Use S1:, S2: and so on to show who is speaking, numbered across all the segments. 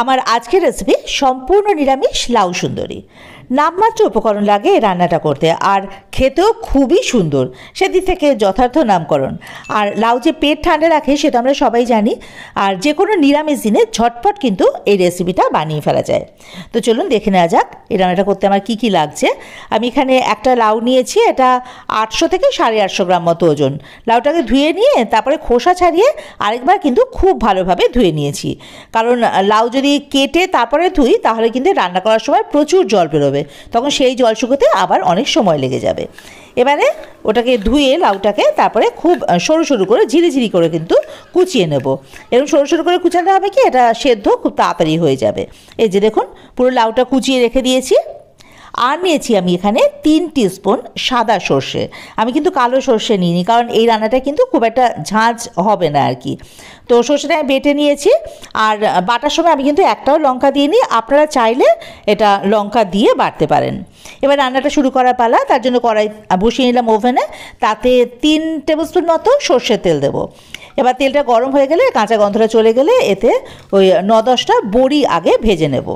S1: আমার আজকের রেসিপি সম্পূর্ণ নিরামিষ লাউ সুন্দরী নামমাত্র উপকরণ লাগে এই রান্নাটা করতে আর খেতেও খুবই সুন্দর সেদিক থেকে যথার্থ নামকরণ আর লাউ যে পেট ঠান্ডা রাখে সেটা আমরা সবাই জানি আর যে কোনো নিরামিষ দিনে ঝটপট কিন্তু এই রেসিপিটা বানিয়ে ফেলা যায় তো চলুন দেখে নেওয়া যাক এই রান্নাটা করতে আমার কি কি লাগছে আমি এখানে একটা লাউ নিয়েছি এটা আটশো থেকে সাড়ে আটশো গ্রাম মতো ওজন লাউটাকে ধুয়ে নিয়ে তারপরে খোসা ছাড়িয়ে আরেকবার কিন্তু খুব ভালোভাবে ধুয়ে নিয়েছি কারণ লাউ যদি কেটে তারপরে ধুই তাহলে কিন্তু রান্না করার সময় প্রচুর জল বেরোবে যাবে তখন সেই জল শুকোতে আবার অনেক সময় লেগে যাবে এবারে ওটাকে ধুয়ে লাউটাকে তারপরে খুব সরু সরু করে ঝিরিঝিরি করে কিন্তু কুচিয়ে নেব এরকম সরু সরু করে কুচাতে হবে কি এটা সেদ্ধ খুব তাড়াতাড়ি হয়ে যাবে এই যে দেখুন পুরো লাউটা কুচিয়ে রেখে দিয়েছি আর নিয়েছি আমি এখানে তিন স্পুন সাদা সর্ষে আমি কিন্তু কালো সর্ষে নিইনি কারণ এই রান্নাটা কিন্তু খুব একটা ঝাঁঝ হবে না আর কি তো সর্ষেটা আমি বেটে নিয়েছি আর বাটার সময় আমি কিন্তু একটাও লঙ্কা দিইনি আপনারা চাইলে এটা লঙ্কা দিয়ে বাটতে পারেন এবার রান্নাটা শুরু করার পালা তার জন্য কড়াই বসিয়ে নিলাম ওভেনে তাতে তিন টেবিলস্পুন মতো সর্ষের তেল দেবো এবার তেলটা গরম হয়ে গেলে কাঁচা গন্ধটা চলে গেলে এতে ওই ন দশটা বড়ি আগে ভেজে নেবো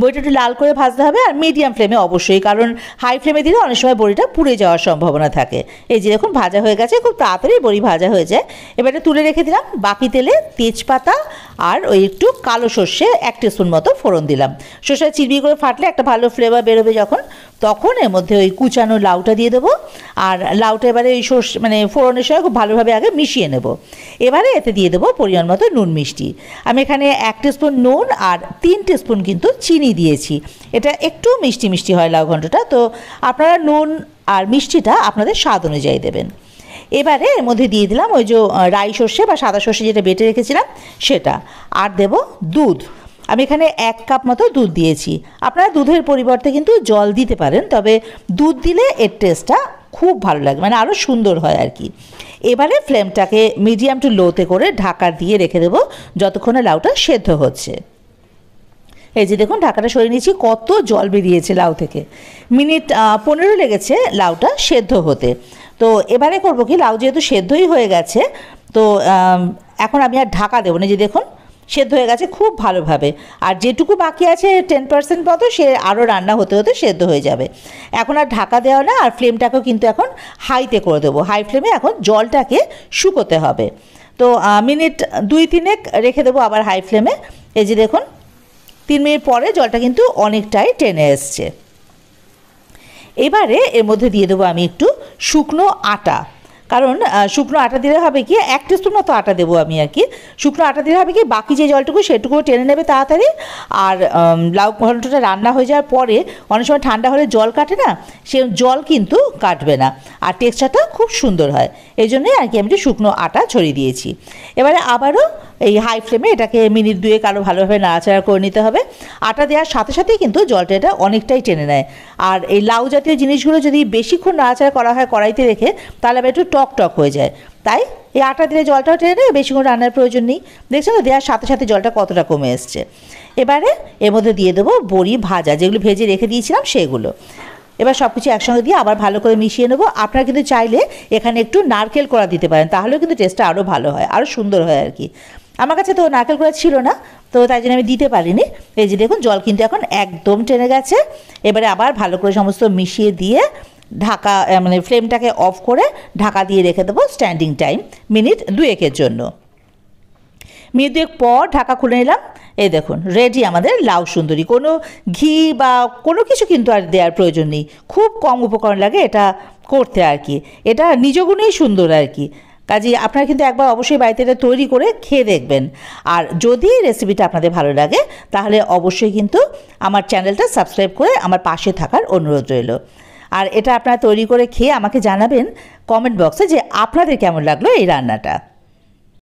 S1: বড়িটা একটু লাল করে ভাজতে হবে আর মিডিয়াম ফ্লেমে অবশ্যই কারণ হাই ফ্লেমে দিলে অনেক সময় বড়িটা পুড়ে যাওয়ার সম্ভাবনা থাকে এই যে দেখুন ভাজা হয়ে গেছে খুব তাড়াতাড়ি বড়ি ভাজা হয়ে যায় এবার এটা তুলে রেখে দিলাম বাকি তেলে তেজপাতা আর ওই একটু কালো সর্ষে এক টিস্পুন মতো ফোড়ন দিলাম সর্ষে চিরবি করে ফাটলে একটা ভালো ফ্লেভার বেরোবে যখন তখন এর মধ্যে ওই কুচানো লাউটা দিয়ে দেবো আর লাউটা এবারে ওই সর্ষে মানে ফোড়নের সঙ্গে খুব ভালোভাবে আগে মিশিয়ে নেব এবারে এতে দিয়ে দেবো পরিমাণ মতো নুন মিষ্টি আমি এখানে এক স্পুন নুন আর তিন স্পুন কিন্তু চিনি দিয়েছি এটা একটু মিষ্টি মিষ্টি হয় লাউ ঘণ্টটা তো আপনারা নুন আর মিষ্টিটা আপনাদের স্বাদ অনুযায়ী দেবেন এবারে এর মধ্যে দিয়ে দিলাম ওই যে রাই সর্ষে বা সাদা সর্ষে যেটা বেটে রেখেছিলাম সেটা আর দেব দুধ আমি এখানে এক কাপ মতো দুধ দিয়েছি আপনারা দুধের পরিবর্তে কিন্তু জল দিতে পারেন তবে দুধ দিলে এর টেস্টটা খুব ভালো লাগে মানে আরও সুন্দর হয় আর কি এবারে ফ্লেমটাকে মিডিয়াম টু লোতে করে ঢাকা দিয়ে রেখে দেবো যতক্ষণে লাউটা সেদ্ধ হচ্ছে এই যে দেখুন ঢাকাটা সরিয়ে নিয়েছি কত জল বেরিয়েছে লাউ থেকে মিনিট পনেরো লেগেছে লাউটা সেদ্ধ হতে তো এবারে করবো কি লাউ যেহেতু সেদ্ধই হয়ে গেছে তো এখন আমি আর ঢাকা দেবো না যে দেখুন সেদ্ধ হয়ে গেছে খুব ভালোভাবে আর যেটুকু বাকি আছে টেন পার্সেন্ট মতো সে আরও রান্না হতে হতে সেদ্ধ হয়ে যাবে এখন আর ঢাকা দেওয়া না আর ফ্লেমটাকেও কিন্তু এখন হাইতে করে দেবো হাই ফ্লেমে এখন জলটাকে শুকোতে হবে তো মিনিট দুই তিনেক রেখে দেবো আবার হাই ফ্লেমে এই যে দেখুন তিন মিনিট পরে জলটা কিন্তু অনেকটাই টেনে এসছে এবারে এর মধ্যে দিয়ে দেবো আমি একটু শুকনো আটা কারণ শুকনো আটা দিলে হবে কি এক টিস্পুন মতো আটা দেবো আমি আর কি শুকনো আটা দিলে হবে কি বাকি যে জলটুকু সেটুকুও টেনে নেবে তাড়াতাড়ি আর লাউ ঘন্টটা রান্না হয়ে যাওয়ার পরে অনেক সময় ঠান্ডা হলে জল কাটে না সে জল কিন্তু কাটবে না আর টেক্সচারটা খুব সুন্দর হয় এই জন্যই আর কি আমি একটু শুকনো আটা ছড়িয়ে দিয়েছি এবারে আবারও এই হাই ফ্লেমে এটাকে মিনিট দুয়ে কারো ভালোভাবে নাড়াচাড়া করে নিতে হবে আটা দেওয়ার সাথে সাথেই কিন্তু জলটা এটা অনেকটাই টেনে নেয় আর এই লাউ জাতীয় জিনিসগুলো যদি বেশিক্ষণ নাড়াচাড়া করা হয় কড়াইতে রেখে তাহলে আবার একটু টক টক হয়ে যায় তাই এই আটা দিলে জলটাও টেনে নেয় বেশিক্ষণ রান্নার প্রয়োজন নেই দেখছো তো দেওয়ার সাথে সাথে জলটা কতটা কমে এসছে এবারে এর মধ্যে দিয়ে দেবো বড়ি ভাজা যেগুলো ভেজে রেখে দিয়েছিলাম সেগুলো এবার সব কিছু একসঙ্গে দিয়ে আবার ভালো করে মিশিয়ে নেবো আপনারা কিন্তু চাইলে এখানে একটু নারকেল করা দিতে পারেন তাহলেও কিন্তু টেস্টটা আরও ভালো হয় আরও সুন্দর হয় আর কি আমার কাছে তো নারকেল কোড়া ছিল না তো তাই জন্য আমি দিতে পারিনি এই যে দেখুন জল কিন্তু এখন একদম টেনে গেছে এবারে আবার ভালো করে সমস্ত মিশিয়ে দিয়ে ঢাকা মানে ফ্লেমটাকে অফ করে ঢাকা দিয়ে রেখে দেবো স্ট্যান্ডিং টাইম মিনিট দুয়েকের জন্য মিনিট দুয়েক পর ঢাকা খুলে নিলাম এই দেখুন রেডি আমাদের লাউ সুন্দরী কোনো ঘি বা কোনো কিছু কিন্তু আর দেওয়ার প্রয়োজন নেই খুব কম উপকরণ লাগে এটা করতে আর কি এটা নিজগুণেই সুন্দর আর কি কাজে আপনারা কিন্তু একবার অবশ্যই বাড়িতে এটা তৈরি করে খেয়ে দেখবেন আর যদি রেসিপিটা আপনাদের ভালো লাগে তাহলে অবশ্যই কিন্তু আমার চ্যানেলটা সাবস্ক্রাইব করে আমার পাশে থাকার অনুরোধ রইল আর এটা আপনারা তৈরি করে খেয়ে আমাকে জানাবেন কমেন্ট বক্সে যে আপনাদের কেমন লাগলো এই রান্নাটা